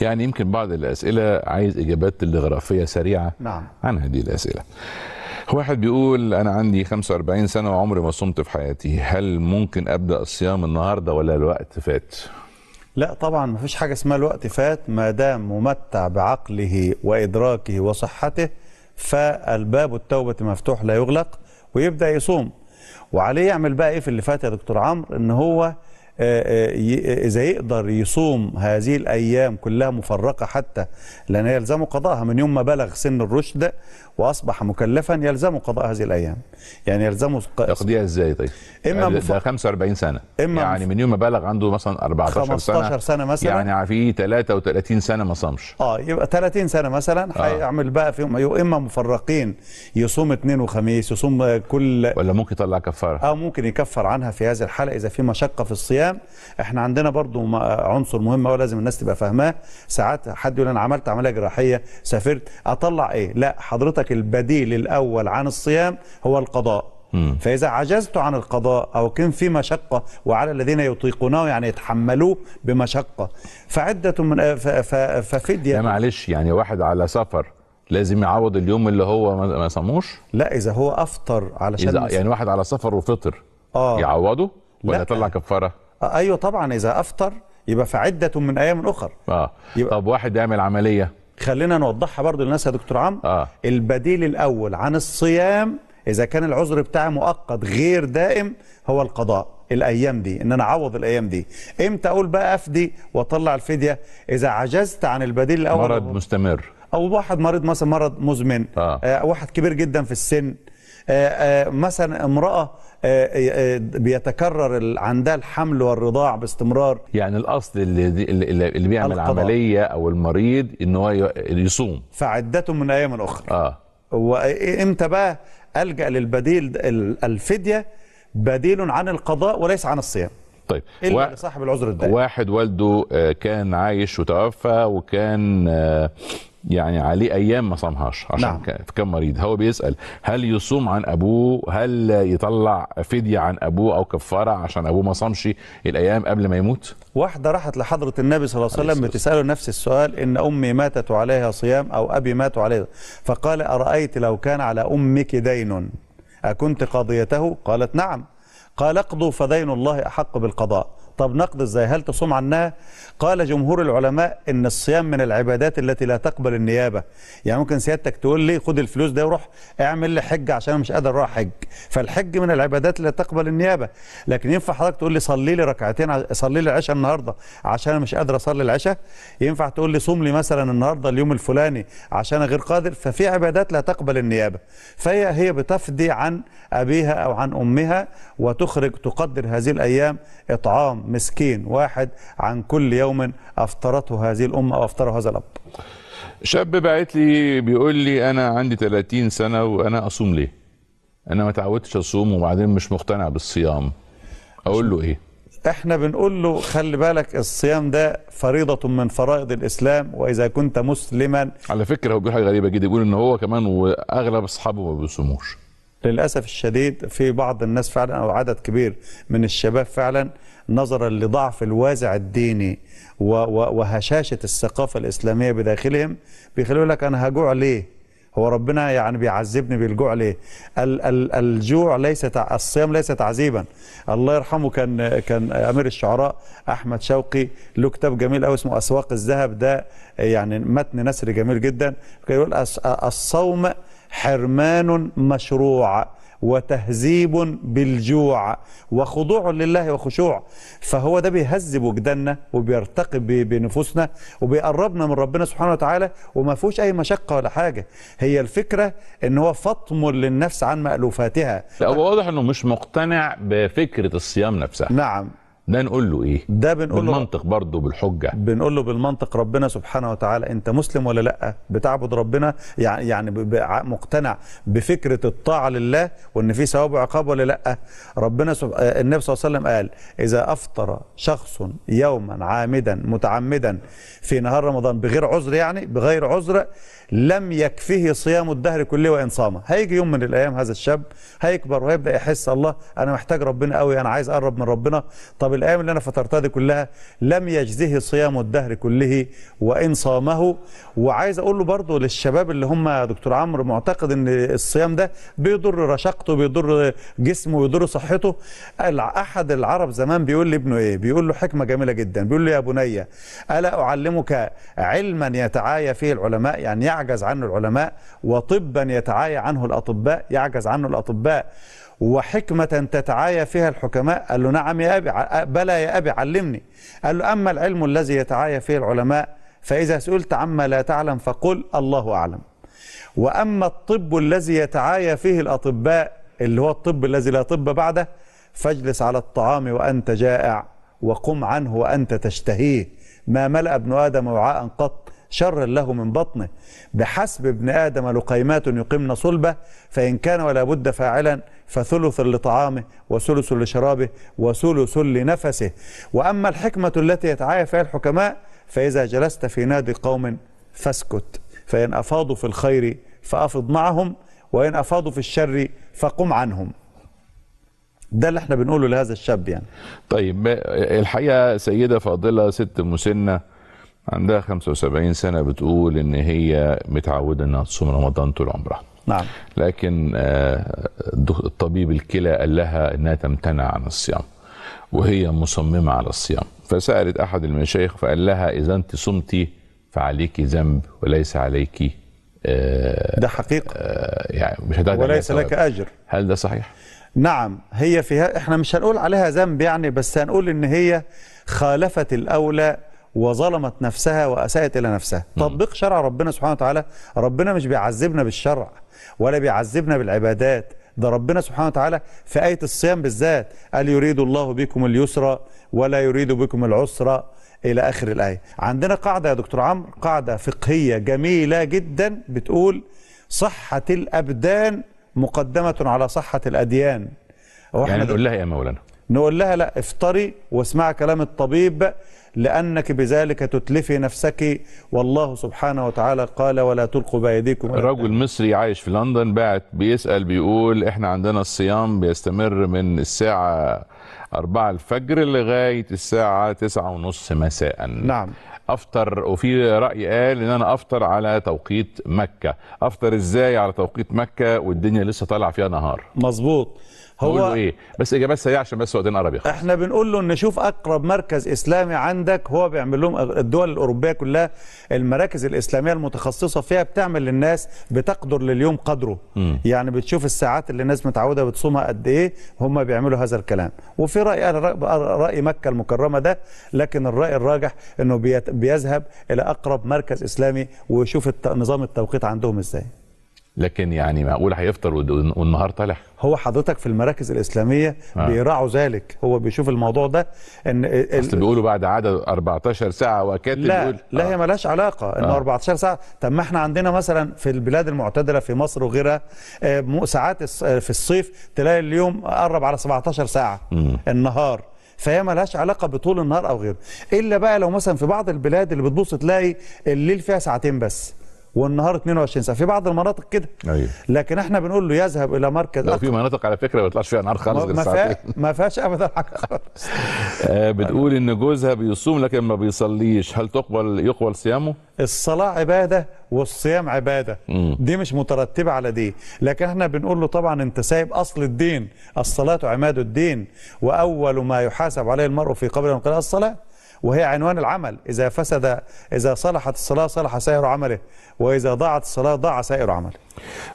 يعني يمكن بعض الاسئله عايز اجابات تلغرافيه سريعه نعم. عن هذه الاسئله واحد بيقول انا عندي 45 سنه وعمري ما صمت في حياتي هل ممكن ابدا الصيام النهارده ولا الوقت فات لا طبعا ما فيش حاجه اسمها الوقت فات ما دام ممتع بعقله وادراكه وصحته فالباب التوبه مفتوح لا يغلق ويبدا يصوم وعليه يعمل بقى ايه في اللي فات يا دكتور عمرو ان هو آه، آه، آه، إذا يقدر يصوم هذه الأيام كلها مفرقة حتى لأن يلزم قضاءها من يوم ما بلغ سن الرشد وأصبح مكلفا يلزم قضاء هذه الأيام يعني يلزم يقضيها إزاي طيب؟ إما يعني مف... 45 سنة إما يعني من يوم ما بلغ عنده مثلا 14 15 سنة 15 سنة مثلا يعني في 33 سنة ما صامش اه يبقى 30 سنة مثلا هيعمل آه. بقى فيهم إما مفرقين يصوم اثنين وخميس يصوم كل ولا ممكن يطلع كفارة اه ممكن يكفر عنها في هذه الحالة إذا في مشقة في الصيام الايام احنا عندنا برضو عنصر مهم هو لازم الناس تبقى فاهماه ساعات حد يقول انا عملت عمليه جراحيه سافرت اطلع ايه لا حضرتك البديل الاول عن الصيام هو القضاء فإذا عجزت عن القضاء أو كان في مشقة وعلى الذين يطيقونه يعني يتحملوه بمشقة فعدة من ففدية معلش يعني واحد على سفر لازم يعوض اليوم اللي هو ما صاموش لا إذا هو أفطر علشان إذا يعني واحد على سفر وفطر آه يعوضه ولا يطلع كفارة ايوه طبعا اذا افطر يبقى في عده من ايام اخر اه يبقى طب واحد يعمل عمليه خلينا نوضحها برضو للناس يا دكتور عم آه. البديل الاول عن الصيام اذا كان العذر بتاعي مؤقت غير دائم هو القضاء الايام دي ان انا اعوض الايام دي امتى اقول بقى افدي واطلع الفديه اذا عجزت عن البديل الاول مرض مستمر او واحد مريض مثلا مرض مزمن آه. آه واحد كبير جدا في السن آه، آه، مثلا امرأة آه، بيتكرر عندها الحمل والرضاع باستمرار يعني الاصل اللي اللي بيعمل القضاء. عمليه او المريض ان هو يصوم فعدته من ايام اخرى اه وامتى بقى الجا للبديل الفديه بديل عن القضاء وليس عن الصيام طيب الا و... صاحب العذر الدائم واحد والده كان عايش وتوفى وكان يعني عليه ايام ما صامهاش عشان نعم. كان مريض هو بيسال هل يصوم عن ابوه هل يطلع فديه عن ابوه او كفاره عشان ابوه ما صامش الايام قبل ما يموت واحده راحت لحضره النبي صلى الله عليه وسلم بتساله نفس السؤال ان امي ماتت عليها صيام او ابي مات عليها فقال ارايت لو كان على امك دين اكنت قاضيته قالت نعم قال اقضوا فدين الله احق بالقضاء طب نقد ازاي هل تصوم عنها قال جمهور العلماء ان الصيام من العبادات التي لا تقبل النيابه يعني ممكن سيادتك تقول لي خد الفلوس ده وروح اعمل لي حج عشان انا مش قادر اروح حج فالحج من العبادات اللي تقبل النيابه لكن ينفع حضرتك تقول لي صلي لي ركعتين صلي لي العشاء النهارده عشان انا مش قادر اصلي العشاء ينفع تقول لي صوم لي مثلا النهارده اليوم الفلاني عشان انا غير قادر ففي عبادات لا تقبل النيابه فهي هي بتفدي عن ابيها او عن امها وتخرج تقدر هذه الايام اطعام مسكين واحد عن كل يوم أفطرته هذه الأمة أو أفطره هذا الأب شاب باعت لي بيقول لي أنا عندي 30 سنة وأنا أصوم ليه أنا ما تعودتش أصوم وبعدين مش مقتنع بالصيام أقول له إيه احنا بنقول له خلي بالك الصيام ده فريضة من فرائض الإسلام وإذا كنت مسلما على فكرة هو بيقول حاجة غريبة جدا يقول إن هو كمان وأغلب أصحابه ما بيصوموش للأسف الشديد في بعض الناس فعلا أو عدد كبير من الشباب فعلا نظرا لضعف الوازع الديني وهشاشة الثقافة الإسلامية بداخلهم بيخلوا لك أنا هجوع ليه هو ربنا يعني بيعذبني بالجوع ليه ال ال الجوع ليس الصيام ليس تعذيبا الله يرحمه كان كان امير الشعراء احمد شوقي له كتاب جميل قوي اسمه اسواق الذهب ده يعني متن نثر جميل جدا كان يقول الصوم حرمان مشروع وتهذيب بالجوع وخضوع لله وخشوع فهو ده بيهذب وجداننا وبيرتقي بنفوسنا وبيقربنا من ربنا سبحانه وتعالى وما فيهوش اي مشقه ولا حاجه هي الفكره ان هو فطم للنفس عن مألوفاتها لا هو واضح انه مش مقتنع بفكره الصيام نفسها نعم ده نقول له ايه ده بنقول له بالمنطق برضه بالحجه بنقول له بالمنطق ربنا سبحانه وتعالى انت مسلم ولا لا بتعبد ربنا يعني يعني مقتنع بفكره الطاعه لله وان في ثواب وعقاب ولا لا ربنا سب... آه، النبي صلى الله عليه وسلم قال اذا افطر شخص يوما عامدا متعمدا في نهار رمضان بغير عذر يعني بغير عذر لم يكفه صيام الدهر كله وان صامه هيجي يوم من الايام هذا الشاب هيكبر وهيبدا يحس الله انا محتاج ربنا قوي انا عايز اقرب من ربنا طب بالايام اللي انا فطرتها دي كلها لم يجزه صيام الدهر كله وان صامه وعايز اقول له برضه للشباب اللي هم دكتور عمرو معتقد ان الصيام ده بيضر رشاقته بيضر جسمه بيضر صحته احد العرب زمان بيقول لابنه ايه بيقول له حكمه جميله جدا بيقول له يا بني الا اعلمك علما يتعايا فيه العلماء يعني يعجز عنه العلماء وطبا يتعايا عنه الاطباء يعجز عنه الاطباء وحكمة تتعايا فيها الحكماء قال له نعم يا أبي بلى يا أبي علمني قال له أما العلم الذي يتعايا فيه العلماء فإذا سئلت عما لا تعلم فقل الله أعلم وأما الطب الذي يتعايا فيه الأطباء اللي هو الطب الذي لا طب بعده فاجلس على الطعام وأنت جائع وقم عنه وأنت تشتهيه ما ملأ ابن آدم وعاء قط شر له من بطنه بحسب ابن آدم لقيمات يقمن صلبه فإن كان ولا بد فاعلا فثلث لطعامه وثلث لشرابه وثلث لنفسه وأما الحكمة التي يتعايا فيها الحكماء فإذا جلست في نادي قوم فاسكت فإن أفاضوا في الخير فأفض معهم وإن أفاضوا في الشر فقم عنهم ده اللي احنا بنقوله لهذا الشاب يعني طيب الحقيقة سيدة فاضلة ست مسنة عندها 75 سنه بتقول ان هي متعوده انها تصوم رمضان طول عمرها نعم لكن آه، الطبيب الكلى قال لها انها تمتنع عن الصيام وهي مصممه على الصيام فسالت احد المشايخ فقال لها اذا انت صمتي فعليك ذنب وليس عليك آه، ده حقيقه آه، يعني مش وليس لك اجر هل ده صحيح؟ نعم هي فيها احنا مش هنقول عليها ذنب يعني بس هنقول ان هي خالفت الاولى وظلمت نفسها وأساءت إلى نفسها تطبيق شرع ربنا سبحانه وتعالى ربنا مش بيعذبنا بالشرع ولا بيعذبنا بالعبادات ده ربنا سبحانه وتعالى في آية الصيام بالذات قال يريد الله بكم اليسر ولا يريد بكم العسر إلى آخر الآية عندنا قاعدة يا دكتور عمرو قاعدة فقهية جميلة جدا بتقول صحة الأبدان مقدمة على صحة الأديان يعني نقول لها يا مولانا نقول لها لا افطري واسمعي كلام الطبيب لأنك بذلك تتلفي نفسك والله سبحانه وتعالى قال ولا تلقوا بأيديكم رجل مصري عايش في لندن بعت بيسأل بيقول احنا عندنا الصيام بيستمر من الساعة 4 الفجر لغاية الساعة 9 ونص مساء نعم افطر وفي راي قال ان انا افطر على توقيت مكه افطر ازاي على توقيت مكه والدنيا لسه طالعه فيها نهار مظبوط هو له ايه بس اجابات سريعه عشان بس وقتنا قرب احنا بنقول له ان شوف اقرب مركز اسلامي عندك هو بيعمل لهم الدول الاوروبيه كلها المراكز الاسلاميه المتخصصه فيها بتعمل للناس بتقدر لليوم قدره م. يعني بتشوف الساعات اللي الناس متعوده بتصومها قد ايه هم بيعملوا هذا الكلام وفي راي راي مكه المكرمه ده لكن الراي الراجح انه بيذهب الى اقرب مركز اسلامي ويشوف نظام التوقيت عندهم ازاي لكن يعني معقول هيفطر والنهار طالع هو حضرتك في المراكز الاسلاميه آه. بيراعوا ذلك هو بيشوف الموضوع ده ان اصل بيقولوا بعد عدد 14 ساعه وكاتب لا بيقول لا آه. هي ملهاش علاقه ان آه. 14 ساعه طب ما احنا عندنا مثلا في البلاد المعتدله في مصر وغيرها آه، ساعات آه، في الصيف تلاقي اليوم قرب على 17 ساعه م. النهار فهي ملهاش علاقه بطول النهار او غيره الا بقى لو مثلا في بعض البلاد اللي بتبص تلاقي الليل فيها ساعتين بس والنهار 22 ساعه في بعض المناطق كده أيوة. لكن احنا بنقول له يذهب الى مركز لو في مناطق على فكره ما بيطلعش فيها نهار خالص غير ساعتين ما فيهاش ابدا حاجه خالص آه، بتقول ان جوزها بيصوم لكن ما بيصليش هل تقبل يقبل صيامه الصلاه عباده والصيام عباده دي مش مترتبه على دي لكن احنا بنقول له طبعا انت سايب اصل الدين الصلاه عماد الدين واول ما يحاسب عليه المرء في قبره الصلاه وهي عنوان العمل إذا فسد إذا صلحت الصلاة صلح سائر عمله وإذا ضاعت الصلاة ضاع سائر عمله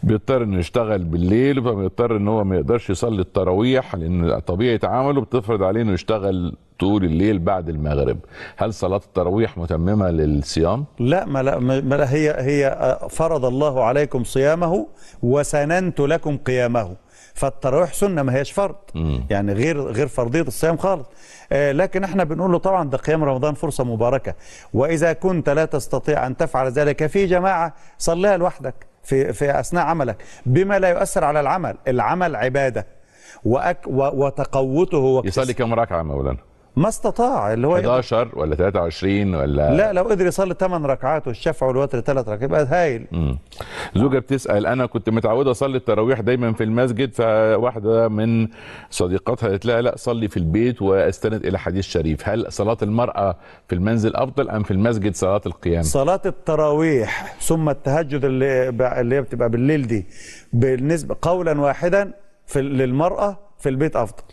بيضطر انه يشتغل بالليل فبيضطر ان هو ما يقدرش يصلي التراويح لان طبيعه عمله بتفرض عليه انه يشتغل طول الليل بعد المغرب هل صلاة التراويح متممة للصيام؟ لا ما, لا ما لا هي هي آه، فرض الله عليكم صيامه وسننت لكم قيامه فالتراويح سنة ما هيش فرض يعني غير غير فرضية الصيام خالص آه لكن احنا بنقول له طبعا ده قيام رمضان فرصة مباركة وإذا كنت لا تستطيع أن تفعل ذلك في جماعة صليها لوحدك في في أثناء عملك بما لا يؤثر على العمل العمل عبادة وأك وتقوته يصلي كم ركعة مولانا ما استطاع اللي هو 11 ولا 23 ولا لا لو قدر يصلي 8 ركعات والشفع والوتر 3 ركعات يبقى هايل زوجه زوجه بتسال انا كنت متعوده اصلي التراويح دايما في المسجد فواحده من صديقاتها قالت لها لا صلي في البيت واستند الى حديث شريف هل صلاه المراه في المنزل افضل ام في المسجد صلاه القيام صلاه التراويح ثم التهجد اللي اللي هي بتبقى بالليل دي بالنسبه قولا واحدا في للمراه في البيت افضل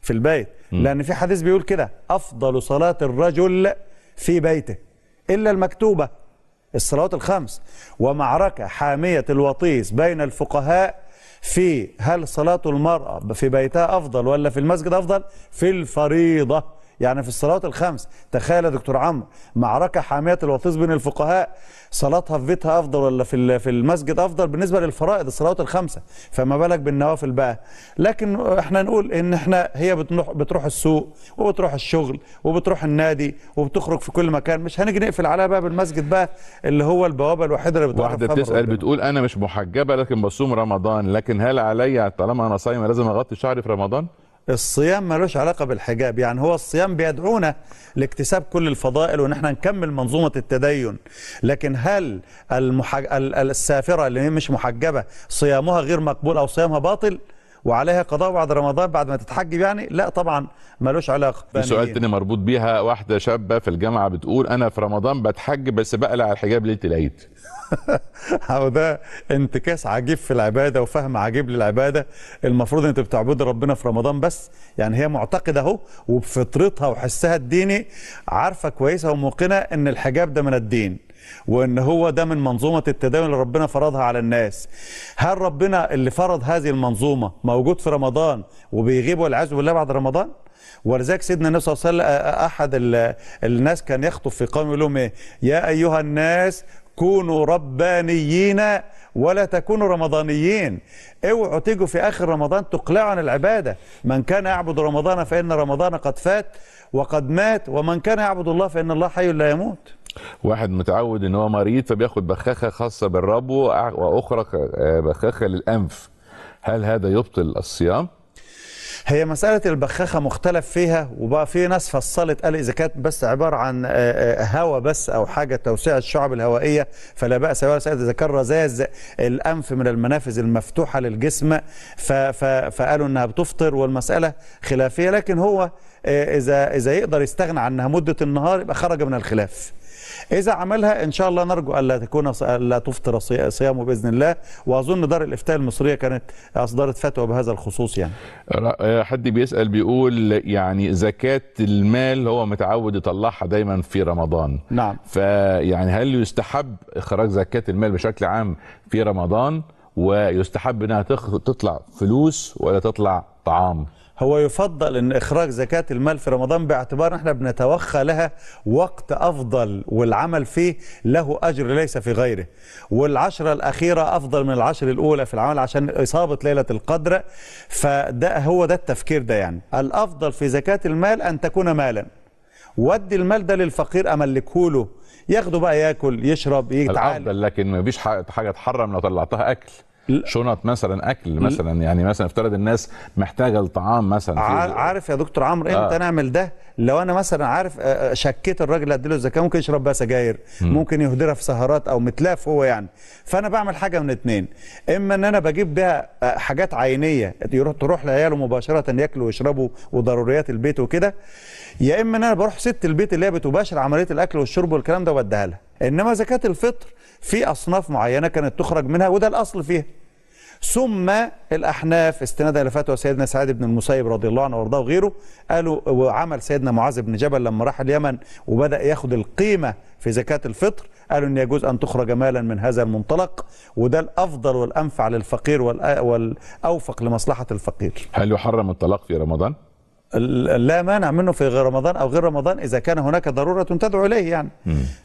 في البيت لأن في حديث بيقول كده أفضل صلاة الرجل في بيته إلا المكتوبة الصلوات الخمس ومعركة حامية الوطيس بين الفقهاء في هل صلاة المرأة في بيتها أفضل ولا في المسجد أفضل في الفريضة يعني في الصلوات الخمس تخيل يا دكتور عمرو معركه حاميه الوطيس بين الفقهاء صلاتها في بيتها افضل ولا في في المسجد افضل بالنسبه للفرائض الصلوات الخمسه فما بالك بالنوافل بقى لكن احنا نقول ان احنا هي بتروح بتروح السوق وبتروح الشغل وبتروح النادي وبتخرج في كل مكان مش هنيجي نقفل عليها بقى بالمسجد بقى اللي هو البوابه الوحيده اللي بتعرف واحده بتسال بتقول انا مش محجبه لكن بصوم رمضان لكن هل عليا طالما انا صايمه لازم اغطي شعري في رمضان الصيام ملوش علاقة بالحجاب يعني هو الصيام بيدعونا لاكتساب كل الفضائل ونحن احنا نكمل منظومة التدين لكن هل المحج... السافرة اللي مش محجبة صيامها غير مقبول أو صيامها باطل؟ وعليها قضاء بعد رمضان بعد ما تتحجب يعني لا طبعا ملوش علاقه في سؤال تاني مربوط بيها واحده شابه في الجامعه بتقول انا في رمضان بتحجب بس بقلع الحجاب ليله العيد ده انتكاس عجيب في العباده وفهم عجيب للعباده المفروض انت بتعبد ربنا في رمضان بس يعني هي معتقده اهو وبفطرتها وحسها الديني عارفه كويسه وموقنه ان الحجاب ده من الدين وان هو ده من منظومه التداول اللي ربنا فرضها على الناس هل ربنا اللي فرض هذه المنظومه موجود في رمضان وبيغيب والعياذ بالله بعد رمضان ولذلك سيدنا النبي صلى الله عليه وسلم احد الناس كان يخطب في قوم يقول لهم ايه يا ايها الناس كونوا ربانيين ولا تكونوا رمضانيين اوعوا تيجوا في اخر رمضان تقلعوا عن العباده من كان يعبد رمضان فان رمضان قد فات وقد مات ومن كان يعبد الله فان الله حي لا يموت واحد متعود ان هو مريض فبياخد بخاخه خاصه بالربو واخرى آه، بخاخه للانف هل هذا يبطل الصيام؟ هي مسألة البخاخة مختلف فيها وبقى في ناس فصلت قال إذا كانت بس عبارة عن آه، آه، هواء بس أو حاجة توسيع الشعب الهوائية فلا بأس ولا سألت إذا كان رذاذ الأنف من المنافذ المفتوحة للجسم فقالوا إنها بتفطر والمسألة خلافية لكن هو إذا إذا يقدر يستغنى عنها مدة النهار يبقى خرج من الخلاف. إذا عملها إن شاء الله نرجو ألا تكون ألا تفطر صيامه بإذن الله وأظن دار الإفتاء المصرية كانت أصدرت فتوى بهذا الخصوص يعني حد بيسأل بيقول يعني زكاة المال هو متعود يطلعها دايما في رمضان نعم فيعني هل يستحب إخراج زكاة المال بشكل عام في رمضان ويستحب انها تطلع فلوس ولا تطلع طعام هو يفضل ان اخراج زكاه المال في رمضان باعتبار احنا بنتوخى لها وقت افضل والعمل فيه له اجر ليس في غيره والعشره الاخيره افضل من العشر الاولى في العمل عشان اصابه ليله القدر فده هو ده التفكير ده يعني الافضل في زكاه المال ان تكون مالا ودي المال ده للفقير املكه له ياخده بقى ياكل يشرب يتعالج لكن ما فيش حاجه تحرم لو طلعتها اكل شنط مثلا اكل مثلا يعني مثلا افترض الناس محتاجه لطعام مثلا عارف يا دكتور عمرو امتى آه. نعمل ده لو انا مثلا عارف آه، آه، شكيت الراجل اللي اديله الزكاه ممكن يشرب بقى سجاير ممكن يهدرها في سهرات او متلاف هو يعني فانا بعمل حاجه من اتنين اما ان انا بجيب بيها آه، حاجات عينيه يروح تروح لعياله مباشره ياكلوا ويشربوا وضروريات البيت وكده يا اما ان انا بروح ست البيت اللي هي بتباشر عمليه الاكل والشرب والكلام ده واديها لها انما زكاه الفطر في اصناف معينه كانت تخرج منها وده الاصل فيها ثم الأحناف استنادا لفتوى سيدنا سعد بن المسيب رضي الله عنه وارضاه وغيره قالوا وعمل سيدنا معاذ بن جبل لما راح اليمن وبدأ ياخد القيمة في زكاة الفطر قالوا أن يجوز أن تخرج مالا من هذا المنطلق وده الأفضل والأنفع للفقير والأوفق لمصلحة الفقير هل يحرم الطلاق في رمضان؟ لا مانع منه في غير رمضان او غير رمضان اذا كان هناك ضروره تدعو اليه يعني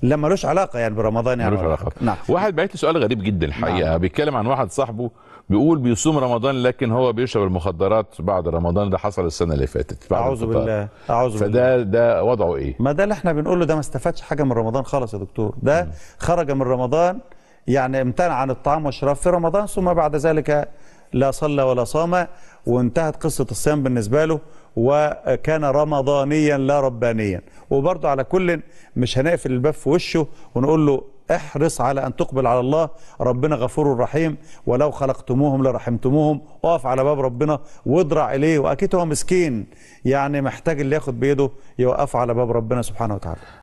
لما ملوش علاقه يعني برمضان يعني ملوش علاقه نعم واحد بعت لي سؤال غريب جدا الحقيقه نعم. بيتكلم عن واحد صاحبه بيقول بيصوم رمضان لكن هو بيشرب المخدرات بعد رمضان ده حصل السنه اللي فاتت اعوذ بالله اعوذ بالله فده ده وضعه ايه؟ ما ده اللي احنا بنقوله ده ما استفادش حاجه من رمضان خالص يا دكتور ده م. خرج من رمضان يعني امتنع عن الطعام والشراب في رمضان ثم بعد ذلك لا صلى ولا صام وانتهت قصه الصيام بالنسبه له وكان رمضانيا لا ربانيا وبرضه على كل مش هنقفل الباب في وشه ونقول له احرص على أن تقبل على الله ربنا غفور رحيم ولو خلقتموهم لرحمتموهم اقف على باب ربنا واضرع إليه وأكيد هو مسكين يعني محتاج اللي ياخد بيده يوقفه على باب ربنا سبحانه وتعالى